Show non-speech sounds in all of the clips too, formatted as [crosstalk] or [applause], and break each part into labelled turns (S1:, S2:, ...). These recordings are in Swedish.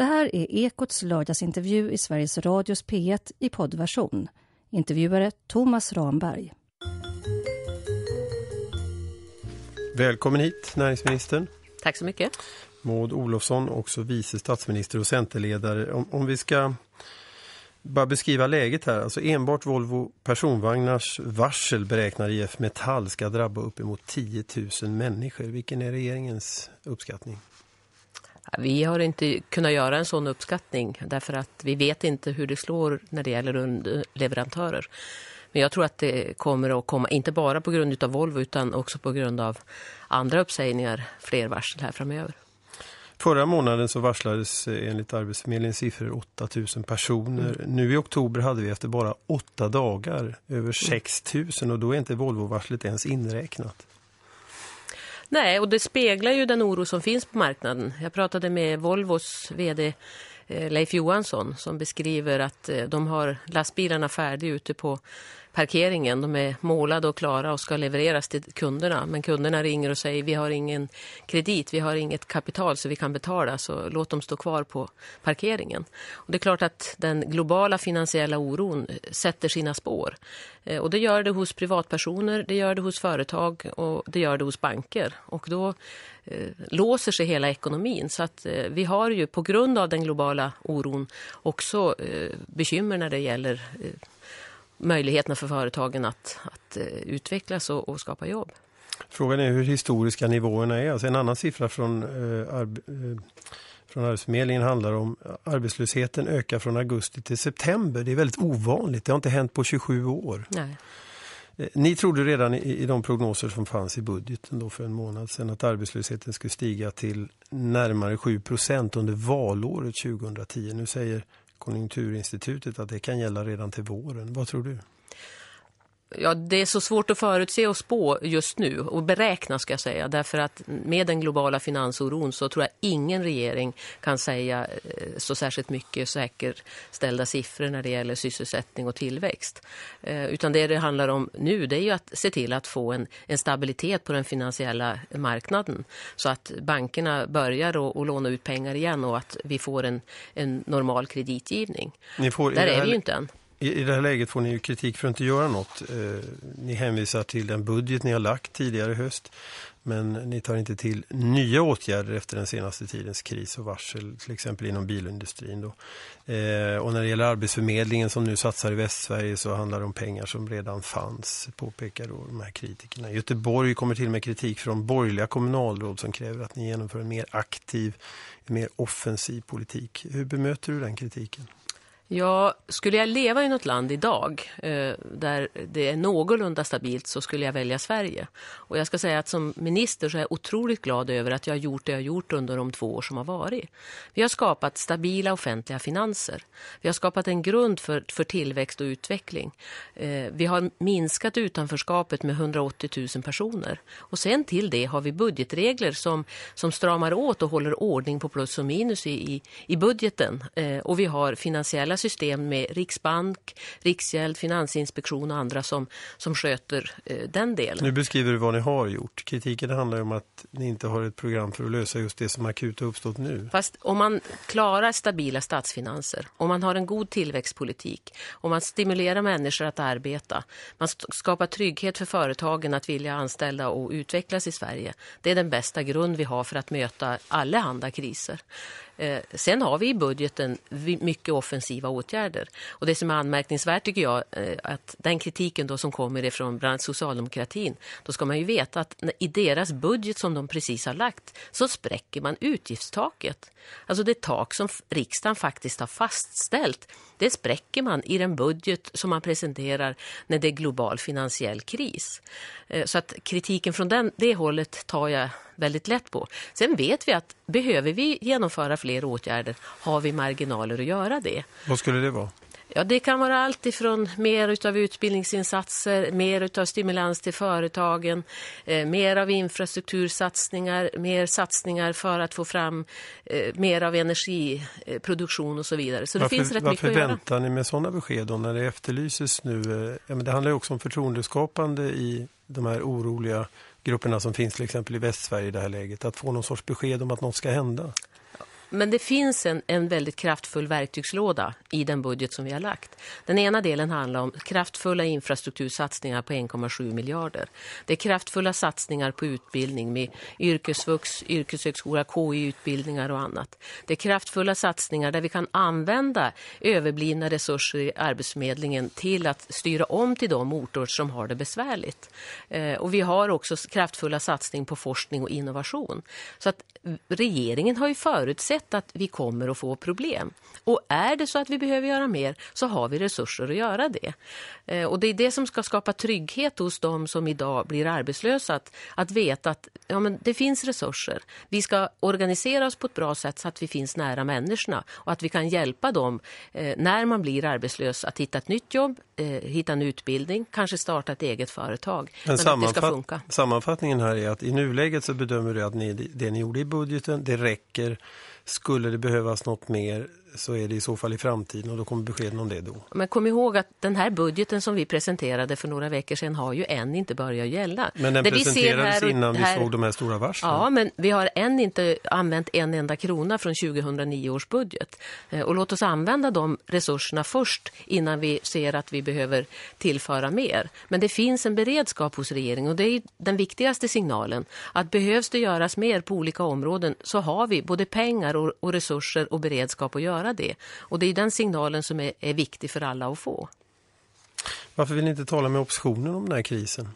S1: Det här är Ekots lördagsintervju i Sveriges Radios P1 i poddversion. Intervjuare Thomas Ramberg.
S2: Välkommen hit, näringsministern. Tack så mycket. Maud Olofsson, också vice statsminister och centerledare. Om, om vi ska bara beskriva läget här. Alltså enbart Volvo personvagnars varsel beräknar IF Metall ska drabba uppemot 10 000 människor. Vilken är regeringens uppskattning?
S1: Vi har inte kunnat göra en sån uppskattning därför att vi vet inte hur det slår när det gäller underleverantörer. Men jag tror att det kommer att komma, inte bara på grund av Volvo utan också på grund av andra uppsägningar, fler varsel här framöver.
S2: Förra månaden så varslades eh, enligt Arbetsförmedlingens siffror 8000 personer. Mm. Nu i oktober hade vi efter bara åtta dagar över 6000 mm. och då är inte Volvo-varslet ens inräknat.
S1: Nej, och det speglar ju den oro som finns på marknaden. Jag pratade med Volvos vd eh, Leif Johansson som beskriver att eh, de har lastbilarna färdiga ute på parkeringen. De är målade och klara och ska levereras till kunderna. Men kunderna ringer och säger vi har ingen kredit, vi har inget kapital så vi kan betala så låt dem stå kvar på parkeringen. Och det är klart att den globala finansiella oron eh, sätter sina spår. Eh, och det gör det hos privatpersoner, det gör det hos företag och det gör det hos banker. Och då eh, låser sig hela ekonomin. Så att eh, vi har ju på grund av den globala oron också eh, bekymmer när det gäller eh, möjligheterna för företagen att, att eh, utvecklas och, och skapa jobb. Frågan är
S2: hur historiska nivåerna är. Alltså en annan siffra från, eh, arb eh, från Arbetsförmedlingen handlar om arbetslösheten ökar från augusti till september. Det är väldigt ovanligt. Det har inte hänt på 27 år. Nej. Eh, ni trodde redan i, i de prognoser som fanns i budgeten då för en månad sedan att arbetslösheten skulle stiga till närmare 7 procent under valåret 2010. Nu säger Konjunkturinstitutet att det kan gälla redan till våren. Vad tror du?
S1: Ja, det är så svårt att förutse och spå just nu och beräkna ska jag säga. Därför att med den globala finansoron så tror jag ingen regering kan säga eh, så särskilt mycket säkerställda siffror när det gäller sysselsättning och tillväxt. Eh, utan det det handlar om nu det är ju att se till att få en, en stabilitet på den finansiella marknaden. Så att bankerna börjar att låna ut pengar igen och att vi får en, en normal kreditgivning. Där är vi ju inte än.
S2: I, det här läget får ni ju kritik för att inte göra något. Eh, ni hänvisar till den budget ni har lagt tidigare i höst. Men ni tar inte till nya åtgärder efter den senaste tidens kris och varsel, till exempel inom bilindustrin. Då. Eh, och när det gäller Arbetsförmedlingen som nu satsar i Västsverige så handlar det om pengar som redan fanns, påpekar då de här kritikerna. Göteborg kommer till med kritik från borgerliga kommunalråd som kräver att ni genomför en mer aktiv, mer offensiv politik. Hur bemöter du den kritiken?
S1: Ja, skulle jag leva i något land idag eh, där det är någorlunda stabilt så skulle jag välja Sverige. Och jag ska säga att som minister så är jag otroligt glad över att jag har gjort det jag har gjort under de två år som har varit. Vi har skapat stabila offentliga finanser. Vi har skapat en grund för, för tillväxt och utveckling. Eh, vi har minskat utanförskapet med 180 000 personer. Och sen till det har vi budgetregler som, som stramar åt och håller ordning på plus och minus i, i, i budgeten. Eh, och vi har finansiella system med Riksbank, Riksgäld, Finansinspektion och andra som, som sköter eh, den delen. Nu
S2: beskriver du vad ni har gjort. Kritiken handlar ju om att ni inte har ett program för att lösa just det som akut har uppstått nu.
S1: Fast om man klarar stabila statsfinanser, om man har en god tillväxtpolitik, om man stimulerar människor att arbeta, man skapar trygghet för företagen att vilja anställa och utvecklas i Sverige. Det är den bästa grund vi har för att möta alla andra kriser. Eh, sen har vi i budgeten mycket offensiva åtgärder. Och det som är anmärkningsvärt tycker jag eh, att den kritiken då som kommer ifrån bland annat socialdemokratin, då ska man ju veta att i deras budget som de precis har lagt så spräcker man utgiftstaket. Alltså det tak som riksdagen faktiskt har fastställt, det spräcker man i den budget som man presenterar när det är global finansiell kris. Eh, så att kritiken från den, det hållet tar jag väldigt lätt på. Sen vet vi att behöver vi genomföra fler åtgärder har vi marginaler att göra det.
S2: Vad skulle det vara?
S1: Ja, det kan vara allt ifrån mer av utbildningsinsatser, mer av stimulans till företagen, eh, mer av infrastruktursatsningar, mer satsningar för att få fram eh, mer av energiproduktion och så vidare. Så varför, det finns rätt varför mycket väntar
S2: att göra. ni med sådana besked då, när det efterlyses nu? Eh, ja, men det handlar ju också om förtroendeskapande i de här oroliga grupperna som finns till exempel i Västsverige i det här läget. Att få någon sorts besked om att något ska hända.
S1: Men det finns en, en väldigt kraftfull verktygslåda i den budget som vi har lagt. Den ena delen handlar om kraftfulla infrastruktursatsningar på 1,7 miljarder. Det är kraftfulla satsningar på utbildning med yrkesvux, yrkeshögskola, KI-utbildningar och annat. Det är kraftfulla satsningar där vi kan använda överblivna resurser i arbetsmedlingen till att styra om till de orter som har det besvärligt. Eh, och vi har också kraftfulla satsningar på forskning och innovation. Så att eh, regeringen har ju förutsett vet att vi kommer att få problem. Och är det så att vi behöver göra mer så har vi resurser att göra det. Eh, och det är det som ska skapa trygghet hos dem som idag blir arbetslösa. Att, att veta att ja, men det finns resurser. Vi ska organisera oss på ett bra sätt så att vi finns nära människorna. Och att vi kan hjälpa dem eh, när man blir arbetslös att hitta ett nytt jobb, eh, hitta en utbildning, kanske starta ett eget företag. Men, men sammanfatt att det ska funka.
S2: Sammanfattningen här är att i nuläget så bedömer du att ni, det ni gjorde i budgeten, det räcker skulle det behövas något mer så är det i så fall i framtiden och då kommer beskeden om det då.
S1: Men kom ihåg att den här budgeten som vi presenterade för några veckor sedan har ju än inte börjat gälla. Men den det presenterades vi och, innan vi såg de
S2: här stora varslen. Ja,
S1: men vi har än inte använt en enda krona från 2009 års budget. Eh, och låt oss använda de resurserna först innan vi ser att vi behöver tillföra mer. Men det finns en beredskap hos regeringen och det är den viktigaste signalen. Att behövs det göras mer på olika områden så har vi både pengar och resurser och beredskap att göra göra det. Och det är den signalen som är, är viktig för alla att få.
S2: Varför vill ni inte tala med oppositionen om den här krisen?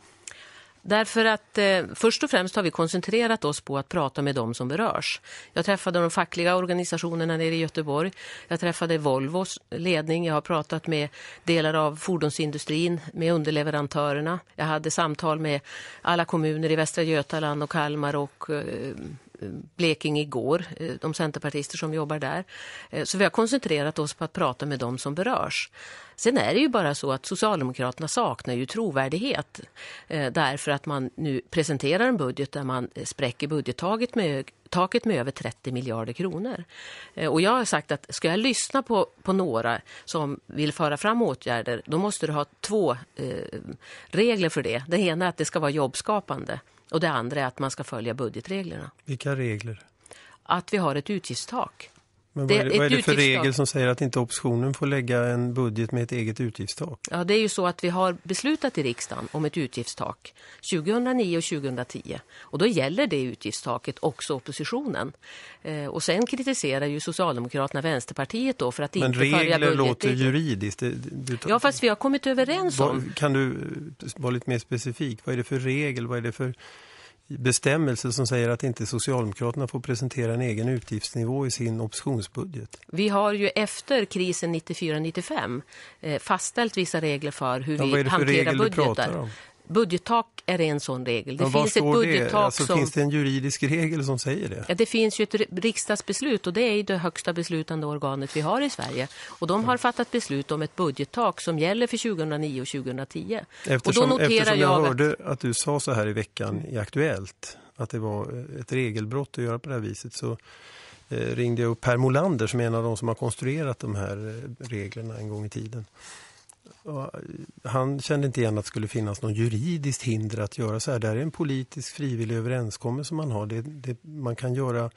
S1: Därför att eh, först och främst har vi koncentrerat oss på att prata med de som berörs. Jag träffade de fackliga organisationerna nere i Göteborg. Jag träffade Volvos ledning. Jag har pratat med delar av fordonsindustrin, med underleverantörerna. Jag hade samtal med alla kommuner i Västra Götaland och Kalmar och eh, Eh, Blekinge igår, eh, de centerpartister som jobbar där. Eh, så vi har koncentrerat oss på att prata med dem som berörs. Sen är det ju bara så att Socialdemokraterna saknar ju trovärdighet därför att man nu presenterar en budget där man spräcker budgettaget med taket med över 30 miljarder kronor. Och jag har sagt att ska jag lyssna på, på några som vill föra fram åtgärder, då måste du ha två eh, regler för det. Det ena är att det ska vara jobbskapande och det andra är att man ska följa budgetreglerna.
S2: Vilka regler?
S1: Att vi har ett utgiftstak. Men vad är, det, vad är det för regel som
S2: säger att inte oppositionen får lägga en budget med ett eget utgiftstak?
S1: Ja, det är ju så att vi har beslutat i riksdagen om ett utgiftstak 2009 och 2010. Och då gäller det utgiftstaket också oppositionen. Eh, och sen kritiserar ju Socialdemokraterna Vänsterpartiet då för att Men inte följa budget. Men regler låter juridiskt.
S2: Det, det, ja, fast vi har kommit överens om... Kan du vara lite mer specifik? Vad är det för regel? Vad är det för bestämmelse som säger att inte Socialdemokraterna får presentera en egen utgiftsnivå i sin oppositionsbudget.
S1: Vi har ju efter krisen 94-95 eh, fastställt vissa regler för hur ja, vi hanterar budgetar. du Budgettak är en sån regel. Det finns ett budgettak det? Alltså, som... Finns
S2: det en juridisk regel som säger det?
S1: Ja, det finns ju ett riksdagsbeslut och det är det högsta beslutande organet vi har i Sverige. Och de har fattat beslut om ett budgettak som gäller för 2009 och 2010. Eftersom, och eftersom jag, jag hörde
S2: att du sa så här i veckan i Aktuellt att det var eh, ett regelbrott att göra på det här viset så eh, ringde jag upp Per Molander som är en av de som har konstruerat de här eh, reglerna en gång i tiden han kände inte igen att det skulle finnas någon juridiskt hinder att göra så här. Det här är en politisk frivillig överenskommelse man har. Det, det, man kan göra...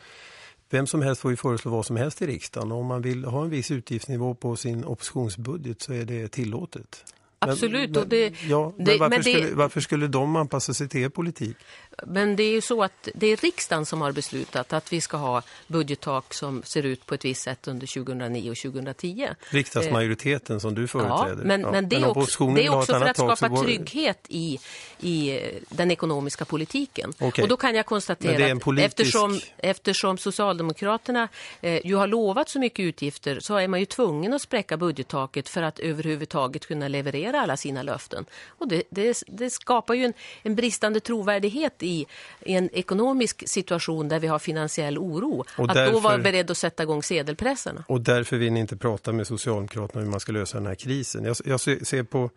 S2: Vem som helst får ju föreslå vad som helst i riksdagen. Om man vill ha en viss utgiftsnivå på sin oppositionsbudget så är det tillåtet. Absolut. Men, och det, ja, det, men varför, men det, skulle, varför skulle de anpassa sig till er politik?
S1: Men det är ju så att det är riksdagen som har beslutat att vi ska ha budgettak som ser ut på ett visst sätt under 2009 och 2010. Riksdagsmajoriteten
S2: eh, som du eh, företräder. Ja, men, ja. men det, är också, det är också för att skapa går... trygghet
S1: i, i den ekonomiska politiken. Okay. Och då kan jag konstatera politisk... att eftersom, eftersom Socialdemokraterna eh, ju har lovat så mycket utgifter så är man ju tvungen att spräcka budgettaket för att överhuvudtaget kunna leverera leverera alla sina löften. Och det, det, det skapar ju en, en, bristande trovärdighet i, i, en ekonomisk situation där vi har finansiell oro. Och att därför, då vara beredd att sätta igång sedelpressarna.
S2: Och därför vill ni inte prata med Socialdemokraterna om hur man ska lösa den här krisen. Jag, jag ser på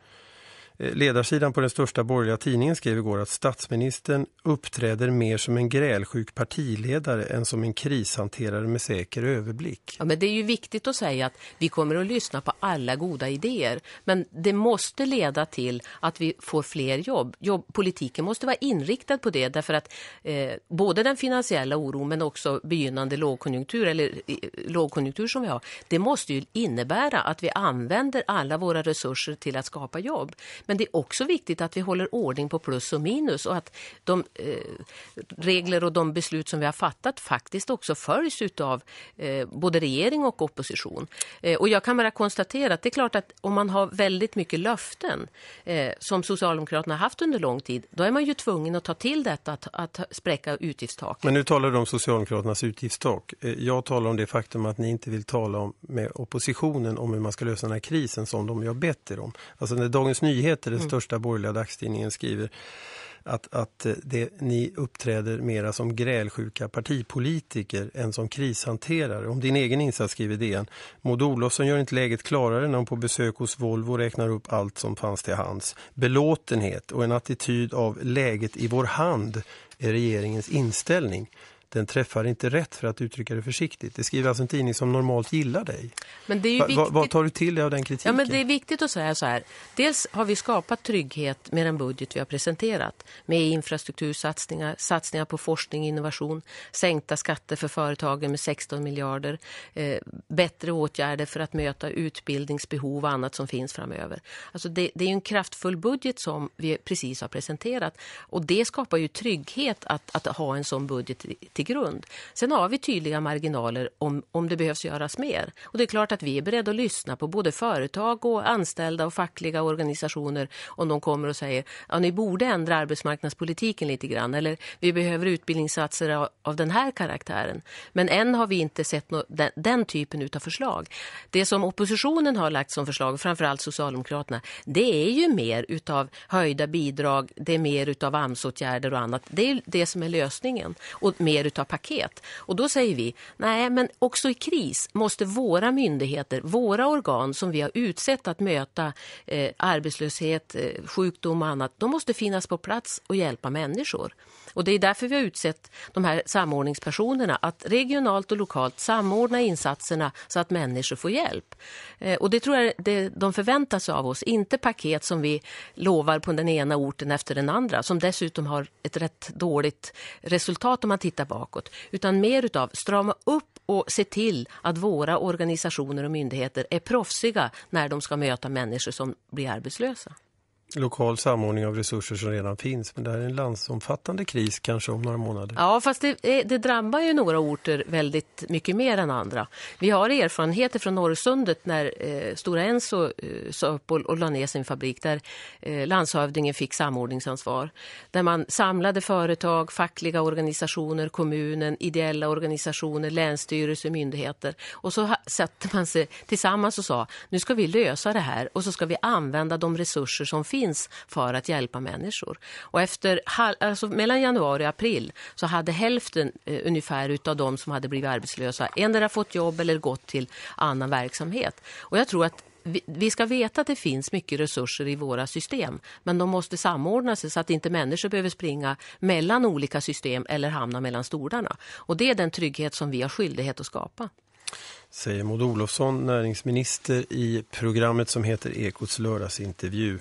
S2: Eh, ledarsidan på den största borgerliga tidningen skrev igår att statsministern uppträder mer som en grälsjuk partiledare än som en krishanterare med säker överblick.
S1: Ja, men det är ju viktigt att säga att vi kommer att lyssna på alla goda idéer. Men det måste leda till att vi får fler jobb. jobb politiken måste vara inriktad på det därför att eh, både den finansiella oron men också begynnande lågkonjunktur eller eh, lågkonjunktur som vi har. Det måste ju innebära att vi använder alla våra resurser till att skapa jobb. Men det är också viktigt att vi håller ordning på plus och minus och att de eh, regler och de beslut som vi har fattat faktiskt också följs av eh, både regering och opposition. Eh, och jag kan bara konstatera att det är klart att om man har väldigt mycket löften eh, som Socialdemokraterna har haft under lång tid, då är man ju tvungen att ta till detta att, att spräcka utgiftstaket.
S2: Men nu talar du om Socialdemokraternas utgiftstak. Eh, jag talar om det faktum att ni inte vill tala om, med oppositionen om hur man ska lösa den här krisen som de har bett er om. Alltså när Dagens Nyheter Nyheter, den mm. största borgerliga dagstidningen, skriver att, att eh, det, ni uppträder mera som grälsjuka partipolitiker än som krishanterare. Om din egen insats skriver DN. Maud Olofsson gör inte läget klarare när hon på besök hos Volvo räknar upp allt som fanns till hands. Belåtenhet och en attityd av läget i vår hand är regeringens inställning den träffar inte rätt för att uttrycka det försiktigt. Det skriver alltså en tidning som normalt gillar dig.
S1: Men det är ju va, va, vad
S2: tar du till dig av den kritiken? Ja, men det är
S1: viktigt att säga så här. Dels har vi skapat trygghet med den budget vi har presenterat. Med infrastruktursatsningar, satsningar på forskning och innovation, sänkta skatter för företagen med 16 miljarder, eh, bättre åtgärder för att möta utbildningsbehov och annat som finns framöver. Alltså det, det är ju en kraftfull budget som vi precis har presenterat. Och det skapar ju trygghet att, att ha en sån budget till till grund. Sen har vi tydliga marginaler om, om det behövs göras mer. Och det är klart att vi är beredda att lyssna på både företag och anställda och fackliga organisationer om de kommer och säger att ja, ni borde ändra arbetsmarknadspolitiken lite grann eller vi behöver utbildningssatser av, av den här karaktären. Men än har vi inte sett no, den, den typen av förslag. Det som oppositionen har lagt som förslag, framförallt Socialdemokraterna, det är ju mer av höjda bidrag, det är mer av AMS-åtgärder och annat. Det är det som är lösningen. Och mer du paket? Och då säger vi, nej men också i kris måste våra myndigheter, våra organ som vi har utsett att möta eh, arbetslöshet, eh, sjukdom och annat, de måste finnas på plats och hjälpa människor. Och det är därför vi har utsett de här samordningspersonerna att regionalt och lokalt samordna insatserna så att människor får hjälp. Eh, och det tror jag det, de förväntar sig av oss. Inte paket som vi lovar på den ena orten efter den andra som dessutom har ett rätt dåligt resultat om man tittar bakåt. Utan mer av strama upp och se till att våra organisationer och myndigheter är proffsiga när de ska möta människor som blir arbetslösa
S2: lokal samordning av resurser som redan finns. Men det här är en landsomfattande kris kanske om några
S1: månader. Ja, fast det, eh, det drabbar ju några orter väldigt mycket mer än andra. Vi har erfarenheter från Norrsundet när eh, Stora Enso eh, sa upp och, och la ner sin fabrik där eh, landshövdingen fick samordningsansvar. Där man samlade företag, fackliga organisationer, kommunen, ideella organisationer, länsstyrelser, myndigheter. Och så satte man sig tillsammans och sa, nu ska vi lösa det här och så ska vi använda de resurser som finns finns för att hjälpa människor. Och efter, alltså mellan januari och april så hade hälften eh, ungefär av de som hade blivit arbetslösa endera fått jobb eller gått till annan verksamhet. Och jag tror att vi ska veta att det finns mycket resurser i våra system men de måste samordna sig så att inte människor behöver springa mellan olika system eller hamna mellan stolarna. Och det är den trygghet som vi har skyldighet att skapa.
S2: Säger Maud Olofsson, näringsminister i programmet som heter Ekots lördagsintervju.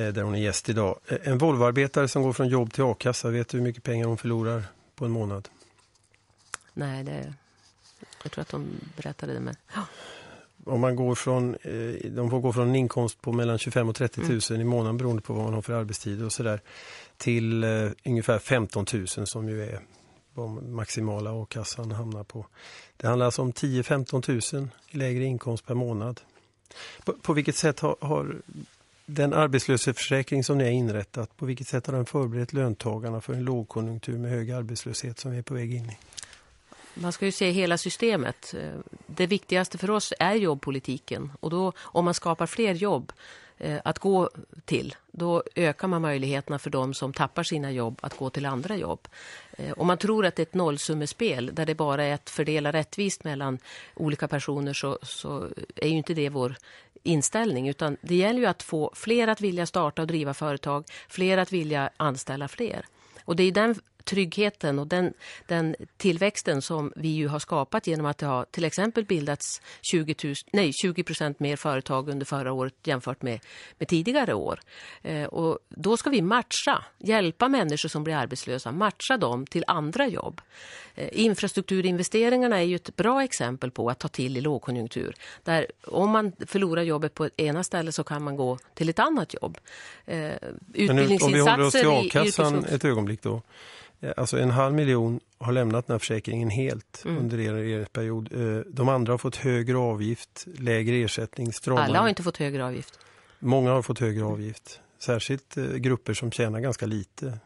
S2: Eh, där hon är gäst idag. Eh, en Volvoarbetare som går från jobb till a-kassa, vet du hur mycket pengar hon förlorar på en månad?
S1: Nej, det... jag tror att de berättade det. Men...
S2: Om man går från, eh, de får gå från en inkomst på mellan 25 och 30 000 mm. i månaden beroende på vad man har för arbetstid och sådär till ungefär 15 000 som ju är vad maximala a-kassan hamnar på. Det handlar alltså om 10-15 000 i lägre inkomst per månad. På, på vilket sätt har, har den arbetslöshetsförsäkring som ni har inrättat, på vilket sätt har den förberett löntagarna för en lågkonjunktur med hög arbetslöshet som vi är på väg in i?
S1: Man ska ju se hela systemet. Det viktigaste för oss är jobbpolitiken. Och då, om man skapar fler jobb eh, att gå till, då ökar man möjligheterna för de som tappar sina jobb att gå till andra jobb. Eh, om man tror att det är ett nollsummespel där det bara är att fördela rättvist mellan olika personer så, så är ju inte det vår inställning utan det gäller ju att få fler att vilja starta och driva företag, fler att vilja anställa fler. Och det är den tryggheten och den, den tillväxten som vi ju har skapat genom att det har till exempel bildats 20, 000, nej, 20 procent mer företag under förra året jämfört med, med tidigare år. Eh, och då ska vi matcha, hjälpa människor som blir arbetslösa, matcha dem till andra jobb. Eh, infrastrukturinvesteringarna är ju ett bra exempel på att ta till i lågkonjunktur. Där om man förlorar jobbet på ena stället så kan man gå till ett annat jobb. Eh, utbildningsinsatser Men om vi håller oss till a-kassan ett
S2: ögonblick då. Eh, alltså en halv miljon har lämnat den här försäkringen helt mm. under er regeringsperiod. Eh, de andra har fått högre avgift, lägre ersättning, stramare. Alla har
S1: inte fått högre avgift.
S2: Många har fått högre avgift. Särskilt eh, grupper som tjänar ganska lite.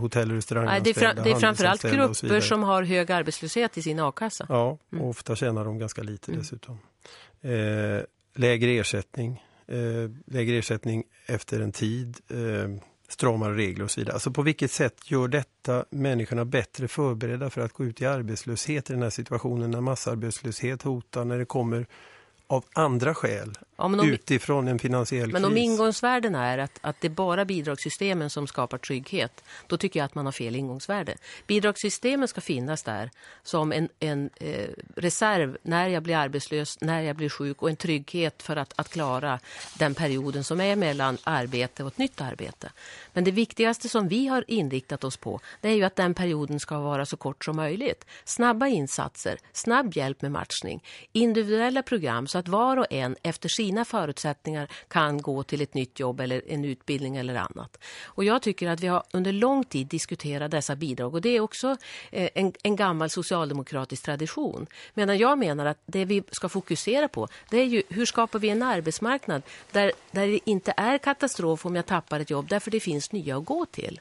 S2: Hotell och restauranger. Det är, fra, det är framförallt grupper som
S1: har hög arbetslöshet i sin a-kassa. Ja, mm.
S2: ofta tjänar de ganska lite mm. dessutom. Eh, lägre ersättning. Eh, lägre ersättning efter en tid. Eh, stramare regler och så vidare. Alltså på vilket sätt gör detta människorna bättre förberedda för att gå ut i arbetslöshet i den här situationen när massarbetslöshet hotar, när det kommer av andra skäl Ja, om, utifrån en finansiell kris. Men om
S1: ingångsvärden är att, att det är bara bidragssystemen som skapar trygghet, då tycker jag att man har fel ingångsvärde. Bidragssystemen ska finnas där som en, en eh, reserv när jag blir arbetslös, när jag blir sjuk och en trygghet för att, att klara den perioden som är mellan arbete och ett nytt arbete. Men det viktigaste som vi har inriktat oss på det är ju att den perioden ska vara så kort som möjligt. Snabba insatser, snabb hjälp med matchning, individuella program så att var och en efter sin sina förutsättningar kan gå till ett nytt jobb eller en utbildning eller annat. Och jag tycker att vi har under lång tid diskuterat dessa bidrag och det är också eh, en, en gammal socialdemokratisk tradition. Medan jag menar att det vi ska fokusera på det är ju hur skapar vi en arbetsmarknad där, där det inte är katastrof om jag tappar ett jobb därför det finns nya att gå till.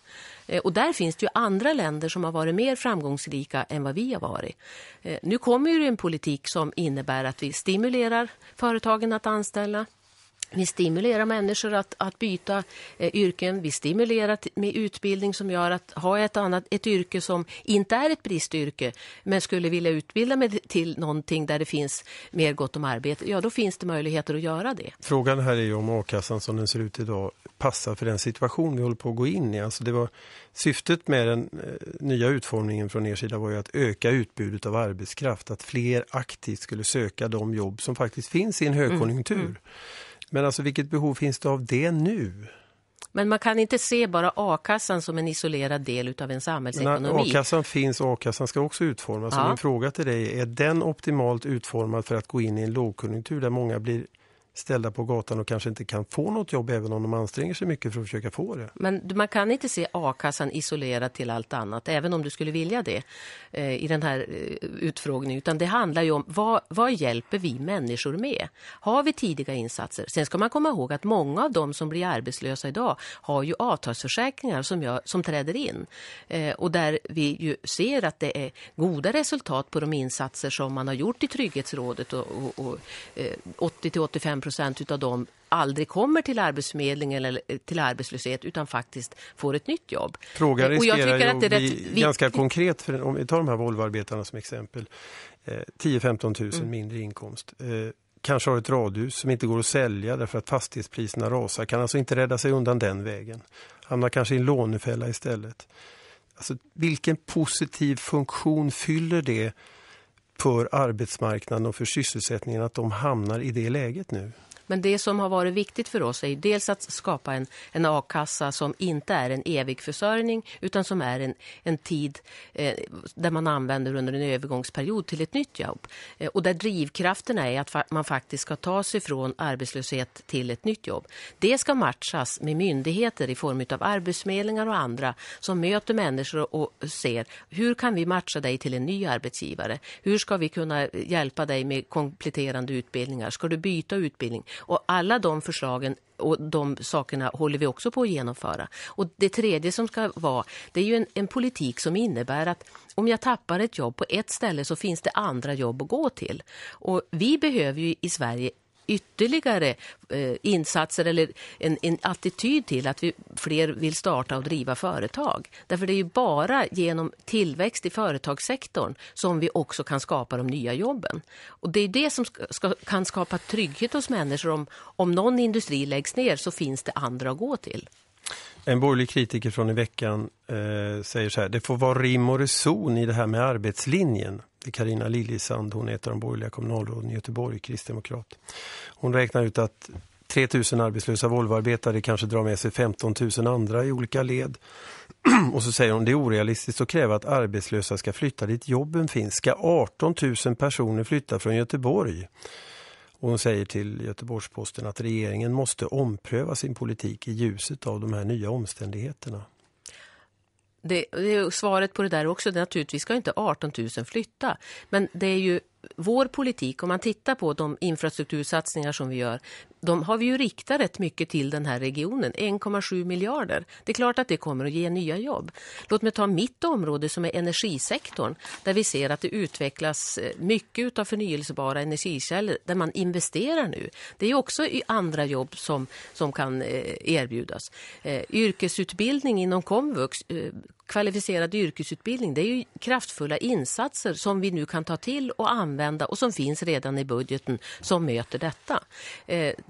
S1: Eh, och där finns det ju andra länder som har varit mer framgångsrika än vad vi har varit. Eh, nu kommer ju en politik som innebär att vi stimulerar företagen att anställa vi stimulerar människor att, att byta eh, yrken. Vi stimulerar med utbildning som gör att ha ett annat ett yrke som inte är ett bristyrke men skulle vilja utbilda mig till någonting där det finns mer gott om arbete. Ja, då finns det möjligheter att göra det.
S2: Frågan här är ju om a-kassan som den ser ut idag passar för den situation vi håller på att gå in i. Alltså det var, syftet med den eh, nya utformningen från er sida var ju att öka utbudet av arbetskraft. Att fler aktivt skulle söka de jobb som faktiskt finns i en högkonjunktur. Mm, mm. Men alltså vilket behov finns det av det nu?
S1: Men man kan inte se bara a-kassan som en isolerad del av en samhällsekonomi. A-kassan
S2: finns och a-kassan ska också utformas. Ja. min fråga till dig är, är den optimalt utformad för att gå in i en lågkonjunktur där många blir ställda på gatan och kanske inte kan få något jobb även om de anstränger sig mycket för att försöka få det.
S1: Men man kan inte se A-kassan isolerad till allt annat, även om du skulle vilja det eh, i den här eh, utfrågningen. Utan det handlar ju om vad, vad, hjälper vi människor med? Har vi tidiga insatser? Sen ska man komma ihåg att många av de som blir arbetslösa idag har ju avtalsförsäkringar som, gör, som träder in. Eh, och där vi ju ser att det är goda resultat på de insatser som man har gjort i Trygghetsrådet och, och, och 80-85 eh, procent av dem aldrig kommer till arbetsförmedlingen eller eh, till arbetslöshet utan faktiskt får ett nytt jobb. Frågan riskerar ju att bli rätt... ganska
S2: konkret, för om vi tar de här Volvoarbetarna som exempel, 10-15 eh, 000 mm. mindre inkomst. Eh, kanske har ett radhus som inte går att sälja därför att fastighetspriserna rasar. Kan alltså inte rädda sig undan den vägen. Hamnar kanske i en lånefälla istället. Alltså, vilken positiv funktion fyller det för arbetsmarknaden och för sysselsättningen att de hamnar i det läget nu?
S1: Men det som har varit viktigt för oss är dels att skapa en, en a-kassa som inte är en evig försörjning utan som är en, en tid eh, där man använder under en övergångsperiod till ett nytt jobb. Eh, och där drivkrafterna är att fa man faktiskt ska ta sig från arbetslöshet till ett nytt jobb. Det ska matchas med myndigheter i form av arbetsmedlingar och andra som möter människor och ser hur kan vi matcha dig till en ny arbetsgivare? Hur ska vi kunna hjälpa dig med kompletterande utbildningar? Ska du byta utbildning? Och alla de förslagen och de sakerna håller vi också på att genomföra. Och det tredje som ska vara, det är ju en, en, politik som innebär att om jag tappar ett jobb på ett ställe så finns det andra jobb att gå till. Och vi behöver ju i Sverige ytterligare eh, insatser eller en, en attityd till att vi, fler vill starta och driva företag. Därför det är ju bara genom tillväxt i företagssektorn som vi också kan skapa de nya jobben. Och det är det som ska, ska, kan skapa trygghet hos människor. Om, om någon industri läggs ner så finns det andra att gå till.
S2: En borgerlig kritiker från i veckan eh, säger så här, det får vara rim och reson i det här med arbetslinjen. Carina Liljesand, hon är ett av de borgerliga kommunalråden i Göteborg, kristdemokrat. Hon räknar ut att 3 000 arbetslösa Volvoarbetare kanske drar med sig 15 000 andra i olika led. [clears throat] Och så säger hon, det är orealistiskt att kräva att arbetslösa ska flytta dit jobben finns. Ska 18 000 personer flytta från Göteborg? Och hon säger till Göteborgsposten att regeringen måste ompröva sin politik i ljuset av de här nya omständigheterna
S1: det, det, svaret på det där också, det naturligtvis ska inte 18 000 flytta. Men det är ju vår politik, om man tittar på de infrastruktursatsningar som vi gör, de har vi ju riktat rätt mycket till den här regionen, 1,7 miljarder. Det är klart att det kommer att ge nya jobb. Låt mig ta mitt område som är energisektorn, där vi ser att det utvecklas eh, mycket av förnyelsebara energikällor, där man investerar nu. Det är också andra jobb som, som kan eh, erbjudas. Eh, yrkesutbildning inom komvux, kvalificerad yrkesutbildning, det är ju kraftfulla insatser som vi nu kan ta till och använda och som finns redan i budgeten som möter detta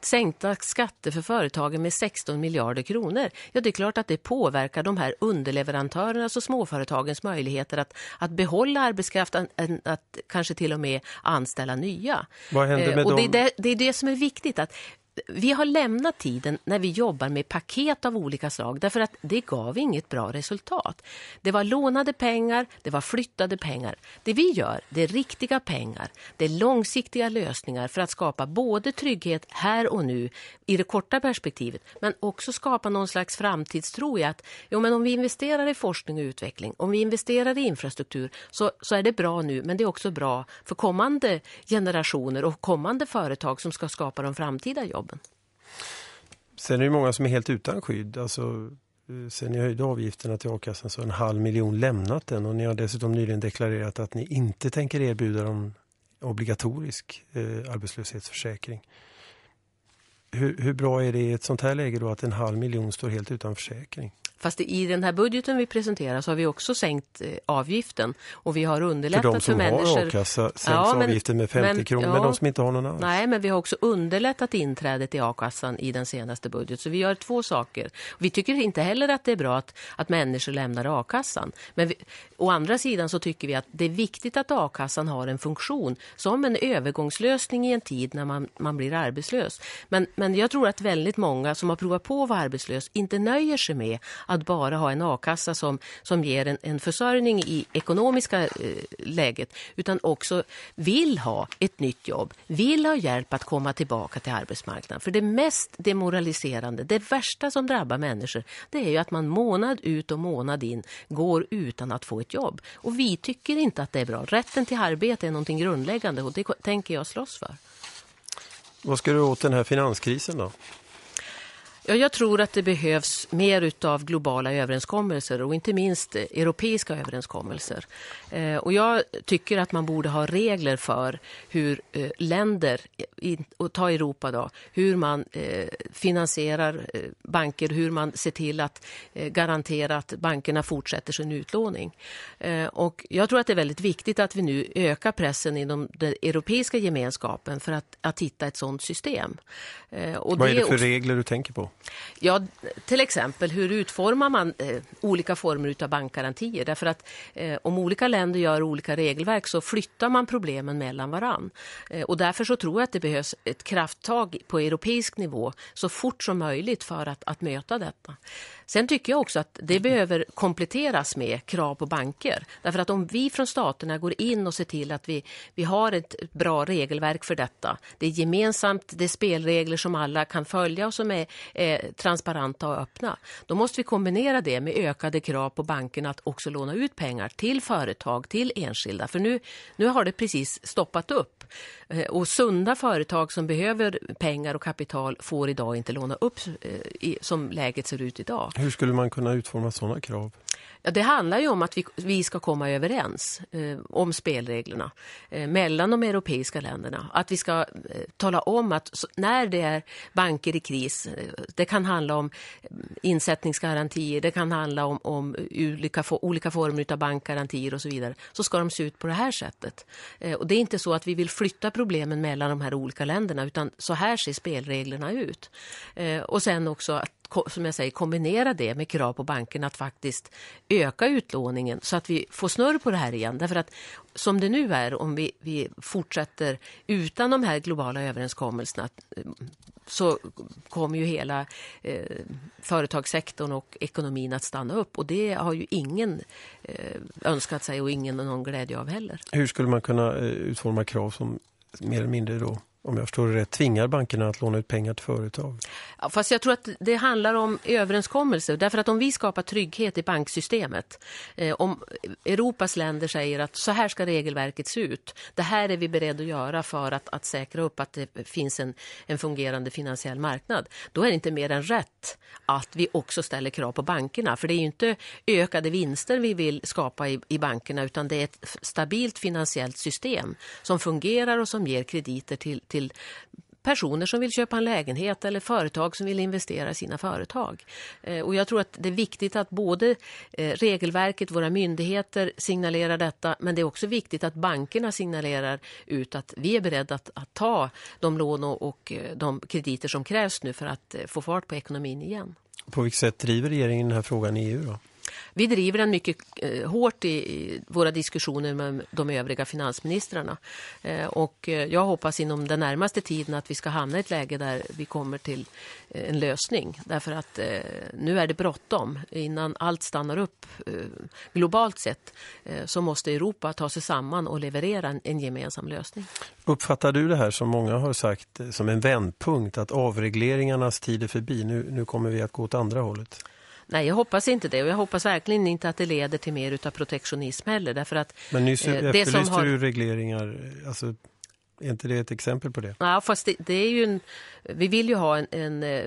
S1: sänkta skatter för företagen med 16 miljarder kronor. Ja, det är klart att det påverkar de här underleverantörerna och småföretagens möjligheter att, att behålla arbetskraften att, kanske till och med anställa nya. Vad händer eh, med och dem? Det är det, det är det som är viktigt, att vi har lämnat tiden när vi jobbar med paket av olika slag därför att det gav inget bra resultat. Det var lånade pengar, det var flyttade pengar. Det vi gör, det är riktiga pengar. Det är långsiktiga lösningar för att skapa både trygghet här och nu i det korta perspektivet men också skapa någon slags framtidstro i att jo, men om vi investerar i forskning och utveckling, om vi investerar i infrastruktur så, så är det bra nu men det är också bra för kommande generationer och kommande företag som ska skapa de framtida jobben jobben.
S2: Sen är det många som är helt utan skydd. Alltså, eh, sen ni höjde avgifterna till A-kassan så har en halv miljon lämnat den. Och ni har dessutom nyligen deklarerat att ni inte tänker erbjuda dem obligatorisk eh, arbetslöshetsförsäkring. Hur, hur, bra är det i ett sånt här läge då att en halv miljon står helt utan försäkring?
S1: Fast i den här budgeten vi presenterar så har vi också sänkt eh, avgiften och vi har underlättat för, de som har a-kassa sänks ja, avgiften med 50 men, kronor, ja, men de som inte har någon alls. Nej, men vi har också underlättat inträdet i a-kassan i den senaste budgeten. Så vi gör två saker. Vi tycker inte heller att det är bra att, att människor lämnar a-kassan. Men vi, å andra sidan så tycker vi att det är viktigt att a-kassan har en funktion som en övergångslösning i en tid när man, man blir arbetslös. Men, men jag tror att väldigt många som har provat på att vara arbetslös inte nöjer sig med att bara ha en a-kassa som, som ger en, en försörjning i ekonomiska eh, läget utan också vill ha ett nytt jobb, vill ha hjälp att komma tillbaka till arbetsmarknaden. För det mest demoraliserande, det värsta som drabbar människor det är ju att man månad ut och månad in går utan att få ett jobb. Och vi tycker inte att det är bra. Rätten till arbete är någonting grundläggande och det tänker jag slåss för.
S2: Vad ska du åt den här finanskrisen då?
S1: Ja, jag tror att det behövs mer utav globala överenskommelser och inte minst eh, europeiska överenskommelser. Eh, och jag tycker att man borde ha regler för hur eh, länder, i, och ta Europa då, hur man eh, finansierar eh, banker, hur man ser till att eh, garantera att bankerna fortsätter sin utlåning. och jag tror att det är väldigt viktigt att vi nu ökar pressen inom den europeiska gemenskapen för att, att hitta ett sådant system. och Vad det är det för regler du tänker på? Ja, till exempel hur utformar man eh, olika former av bankgarantier? Därför att eh, om olika länder gör olika regelverk så flyttar man problemen mellan varann. Eh, och därför så tror jag att det behövs ett krafttag på europeisk nivå så fort som möjligt för att, att möta detta. Sen tycker jag också att det mm. behöver kompletteras med krav på banker. Därför att om vi från staterna går in och ser till att vi, vi har ett bra regelverk för detta. Det är gemensamt, det är spelregler som alla kan följa och som är eh, transparenta och öppna. Då måste vi kombinera det med ökade krav på bankerna att också låna ut pengar till företag, till enskilda. För nu, nu har det precis stoppat upp. Eh, och sunda företag som behöver pengar och kapital får idag inte låna upp eh, i, som läget ser ut idag.
S2: Hur skulle man kunna utforma sådana krav?
S1: Ja, det handlar ju om att vi, vi ska komma överens eh, om spelreglerna eh, mellan de europeiska länderna. Att vi ska eh, tala om att så, när det är banker i kris, eh, det kan handla om mm, insättningsgarantier, det kan handla om, om olika, olika former av bankgarantier och så vidare, så ska de se ut på det här sättet. Eh, och det är inte så att vi vill flytta problemen mellan de här olika länderna utan så här ser spelreglerna ut. Eh, och sen också att som jag säger, kombinera det med krav på bankerna att faktiskt öka utlåningen så att vi får snurr på det här igen. Därför att som det nu är, om vi, vi fortsätter utan de här globala överenskommelserna eh, så kommer ju hela eh, företagssektorn och ekonomin att stanna upp. Och det har ju ingen eh, önskat sig och ingen någon glädje av heller.
S2: Hur skulle man kunna eh, utforma krav som mer eller mindre då om jag förstår det rätt, tvingar bankerna att låna ut pengar till företag.
S1: Ja, fast jag tror att det handlar om överenskommelser. Därför att om vi skapar trygghet i banksystemet, eh, om Europas länder säger att så här ska regelverket se ut, det här är vi beredda att göra för att, att säkra upp att det finns en, en fungerande finansiell marknad, då är det inte mer än rätt att vi också ställer krav på bankerna. För det är ju inte ökade vinster vi vill skapa i, i bankerna, utan det är ett stabilt finansiellt system som fungerar och som ger krediter till till personer som vill köpa en lägenhet eller företag som vill investera i sina företag. Eh, och jag tror att det är viktigt att både eh, regelverket, våra myndigheter signalerar detta men det är också viktigt att bankerna signalerar ut att vi är beredda att, att ta de lån och eh, de krediter som krävs nu för att få fart på ekonomin igen. På
S2: vilket sätt driver regeringen den här frågan i EU då?
S1: Vi driver den mycket eh, hårt i, i, våra diskussioner med de övriga finansministrarna. Eh, och eh, jag hoppas inom den närmaste tiden att vi ska hamna i ett läge där vi kommer till eh, en lösning. Därför att eh, nu är det bråttom. Innan allt stannar upp globalt sett så måste Europa ta sig samman och leverera en, en gemensam lösning.
S2: Uppfattar du det här som många har sagt som en vändpunkt att avregleringarnas tid är förbi? Nu, nu kommer vi att gå åt andra hållet.
S1: Nej, jag hoppas inte det. Och jag hoppas verkligen inte att det leder till mer av protektionism heller. Därför att, Men nyss eh, det som har... du
S2: regleringar, alltså är inte det ett exempel på det?
S1: Ja, fast det, det är ju en, vi vill ju ha en, en, eh,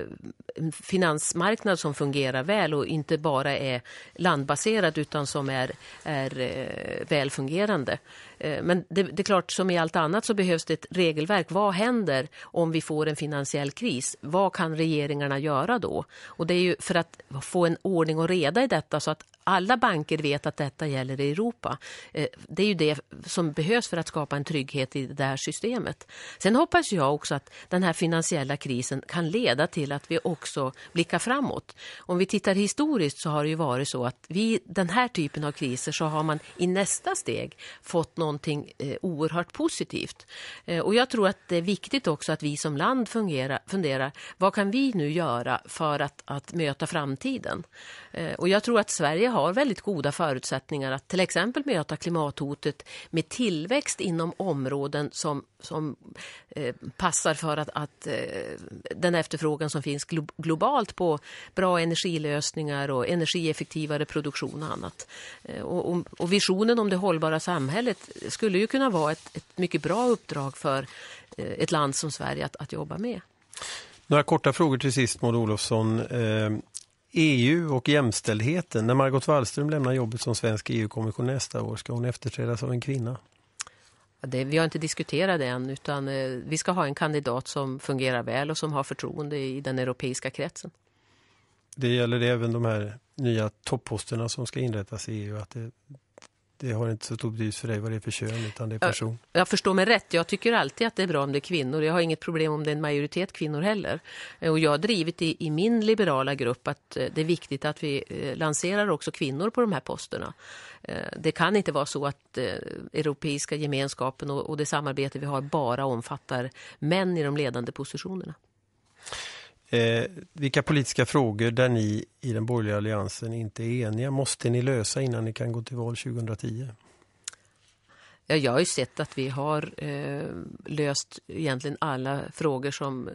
S1: en, finansmarknad som fungerar väl och inte bara är landbaserad utan som är, är eh, välfungerande. Eh, men det, det, är klart, som i allt annat så behövs det ett regelverk. Vad händer om vi får en finansiell kris? Vad kan regeringarna göra då? Och det är ju för att få en ordning och reda i detta så att alla banker vet att detta gäller i Europa. Eh, det är ju det som behövs för att skapa en trygghet i det här systemet. Sen hoppas jag också att den här finansiella krisen kan leda till att vi också blickar framåt. Om vi tittar historiskt så har det ju varit så att vid den här typen av kriser så har man i nästa steg fått någonting eh, oerhört positivt. Eh, och jag tror att det är viktigt också att vi som land fungerar, funderar vad kan vi nu göra för att, att möta framtiden? Och jag tror att Sverige har väldigt goda förutsättningar att till exempel möta klimathotet med tillväxt inom områden som, som eh, passar för att, att eh, den efterfrågan som finns glo globalt på bra energilösningar och energieffektivare produktion och annat. Eh, och, och, visionen om det hållbara samhället skulle ju kunna vara ett, ett mycket bra uppdrag för eh, ett land som Sverige att, att jobba med.
S2: Några korta frågor till sist, Maud Olofsson. Eh, EU och jämställdheten. När Margot Wallström lämnar jobbet som svensk EU-kommission nästa år ska hon efterträdas av en kvinna.
S1: Det, vi har inte diskuterat det än utan eh, vi ska ha en kandidat som fungerar väl och som har förtroende i den europeiska kretsen.
S2: Det gäller det även de här nya topposterna som ska inrättas i EU att det, det har inte så stor betydelse för dig vad det är för kön utan det är person.
S1: Jag, jag, förstår mig rätt. Jag tycker alltid att det är bra om det är kvinnor. Jag har inget problem om det är en majoritet kvinnor heller. Eh, och jag har drivit i, i min liberala grupp att eh, det är viktigt att vi eh, lanserar också kvinnor på de här posterna. Det kan inte vara så att europeiska gemenskapen och, och det samarbete vi har bara omfattar män i de ledande positionerna.
S2: Eh, vilka politiska frågor där ni i den borgerliga alliansen inte är eniga måste ni lösa innan ni kan gå till val 2010?
S1: Ja, jag har ju sett att vi har eh, löst egentligen alla frågor som eh,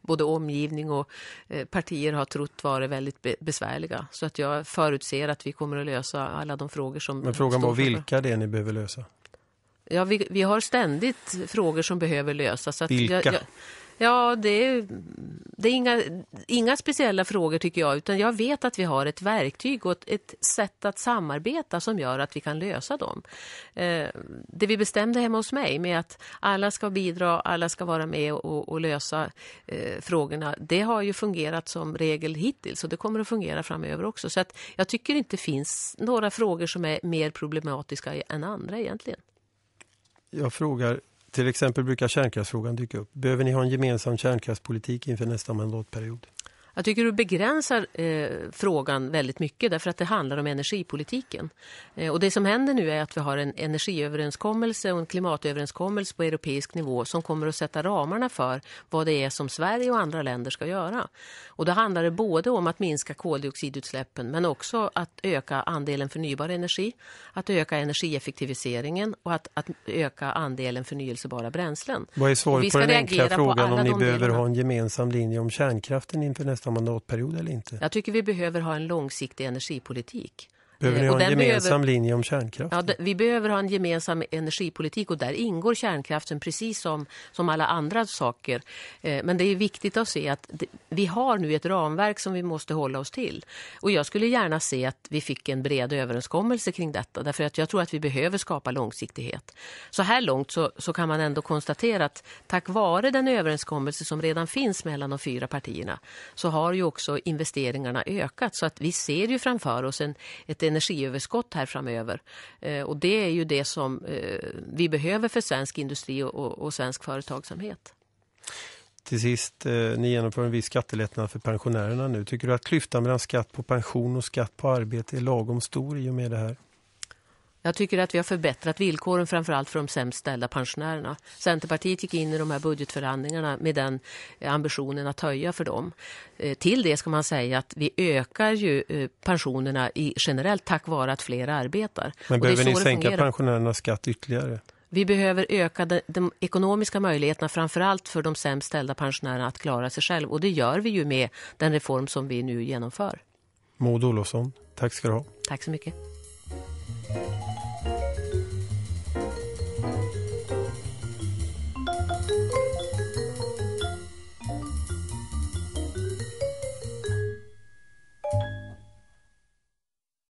S1: både omgivning och eh, partier har trott vara väldigt be besvärliga. Så att jag förutser att vi kommer att lösa alla de frågor som... Men frågan var vilka
S2: det är ni behöver lösa?
S1: Ja, vi, vi har ständigt frågor som behöver lösas. vilka? Jag, jag, Ja, det är, det är inga, inga, speciella frågor tycker jag utan jag vet att vi har ett verktyg och ett, ett sätt att samarbeta som gör att vi kan lösa dem. Eh, det vi bestämde hemma hos mig med att alla ska bidra, alla ska vara med och, och lösa eh, frågorna, det har ju fungerat som regel hittills och det kommer att fungera framöver också. Så att jag tycker inte finns några frågor som är mer problematiska än andra egentligen.
S2: Jag frågar till exempel brukar kärnkraftsfrågan dyka upp. Behöver ni ha en gemensam kärnkraftspolitik inför nästa mandatperiod?
S1: Jag tycker du begränsar eh, frågan väldigt mycket därför att det handlar om energipolitiken. Eh, och det som händer nu är att vi har en energiöverenskommelse och en klimatöverenskommelse på europeisk nivå som kommer att sätta ramarna för vad det är som Sverige och andra länder ska göra. Och då handlar det både om att minska koldioxidutsläppen men också att öka andelen förnybar energi, att öka energieffektiviseringen och att, att öka andelen förnyelsebara bränslen. Vad är svaret på den enkla frågan om ni behöver delarna. ha
S2: en gemensam linje om kärnkraften inför nästa nästa mandatperiod eller inte.
S1: Jag tycker vi behöver ha en långsiktig energipolitik. Behöver ni eh, ha en gemensam behöver, linje om kärnkraft? Ja, vi behöver ha en gemensam energipolitik och där ingår kärnkraften precis som, som alla andra saker. Eh, men det är viktigt att se att vi har nu ett ramverk som vi måste hålla oss till. Och jag skulle gärna se att vi fick en bred överenskommelse kring detta. Därför att jag tror att vi behöver skapa långsiktighet. Så här långt så, så kan man ändå konstatera att tack vare den överenskommelse som redan finns mellan de fyra partierna så har ju också investeringarna ökat. Så att vi ser ju framför oss en, ett energiöverskott här framöver. Eh, och det är ju det som eh, vi behöver för svensk industri och, och svensk företagsamhet.
S2: Till sist, eh, ni genomför en viss skattelättnad för pensionärerna nu. Tycker du att klyftan mellan skatt på pension och skatt på arbete är lagom stor i och med det här?
S1: Jag tycker att vi har förbättrat villkoren framförallt för de sämst ställda pensionärerna. Centerpartiet gick in i de här budgetförhandlingarna med den eh, ambitionen att höja för dem. Eh, till det ska man säga att vi ökar ju eh, pensionerna i generellt tack vare att fler arbetar. Men behöver ni sänka
S2: pensionärernas skatt ytterligare?
S1: Vi behöver öka de, de ekonomiska möjligheterna framförallt för de sämst ställda pensionärerna att klara sig själv. Och det gör vi ju med den reform som vi nu genomför.
S2: Maud Olofsson, tack ska du ha.
S1: Tack så mycket. Thank you.